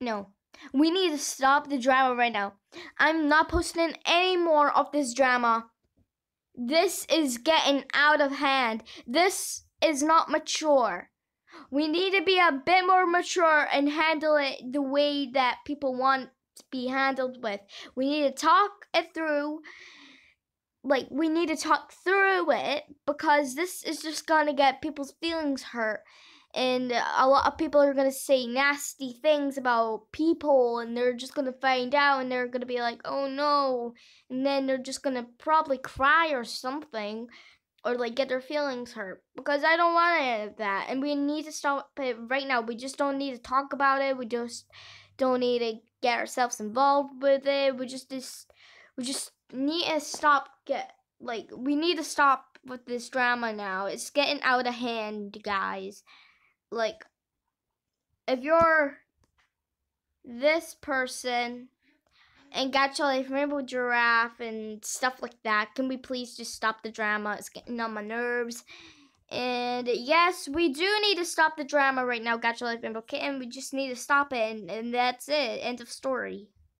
No. We need to stop the drama right now. I'm not posting any more of this drama. This is getting out of hand. This is not mature. We need to be a bit more mature and handle it the way that people want to be handled with. We need to talk it through. Like, we need to talk through it because this is just gonna get people's feelings hurt and a lot of people are going to say nasty things about people and they're just going to find out and they're going to be like oh no and then they're just going to probably cry or something or like get their feelings hurt because i don't want any of that and we need to stop it right now we just don't need to talk about it we just don't need to get ourselves involved with it we just just we just need to stop get like we need to stop with this drama now it's getting out of hand guys like if you're this person and gotcha life rainbow giraffe and stuff like that can we please just stop the drama it's getting on my nerves and yes, we do need to stop the drama right now, Gotcha Life Rainbow Kitten. We just need to stop it, and, and that's it. End of story.